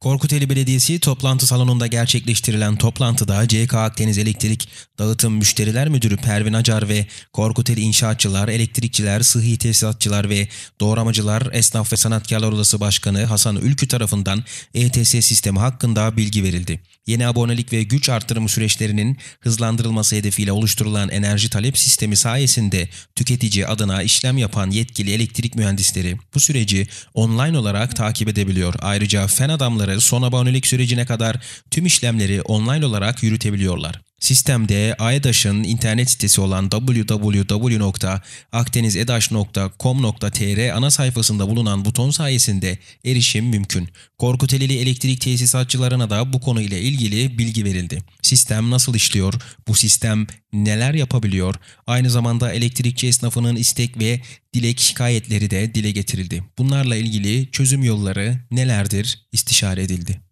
Korkuteli Belediyesi toplantı salonunda gerçekleştirilen toplantıda CK Akdeniz Elektrik Dağıtım Müşteriler Müdürü Pervin Acar ve Korkuteli İnşaatçılar, Elektrikçiler, Sıhhi Tesisatçılar ve Doğramacılar Esnaf ve Sanatkarlar Odası Başkanı Hasan Ülkü tarafından ETS sistemi hakkında bilgi verildi. Yeni abonelik ve güç artırımı süreçlerinin hızlandırılması hedefiyle oluşturulan enerji talep sistemi sayesinde tüketici adına işlem yapan yetkili elektrik mühendisleri bu süreci online olarak takip edebiliyor. Ayrıca fen adamları son abonelik sürecine kadar tüm işlemleri online olarak yürütebiliyorlar. Sistemde AEDAŞ'ın internet sitesi olan www.akdenizedaş.com.tr ana sayfasında bulunan buton sayesinde erişim mümkün. Korkutelili elektrik tesisatçılarına da bu konuyla ilgili bilgi verildi. Sistem nasıl işliyor? Bu sistem neler yapabiliyor? Aynı zamanda elektrikçi esnafının istek ve dilek şikayetleri de dile getirildi. Bunlarla ilgili çözüm yolları nelerdir İstişare edildi.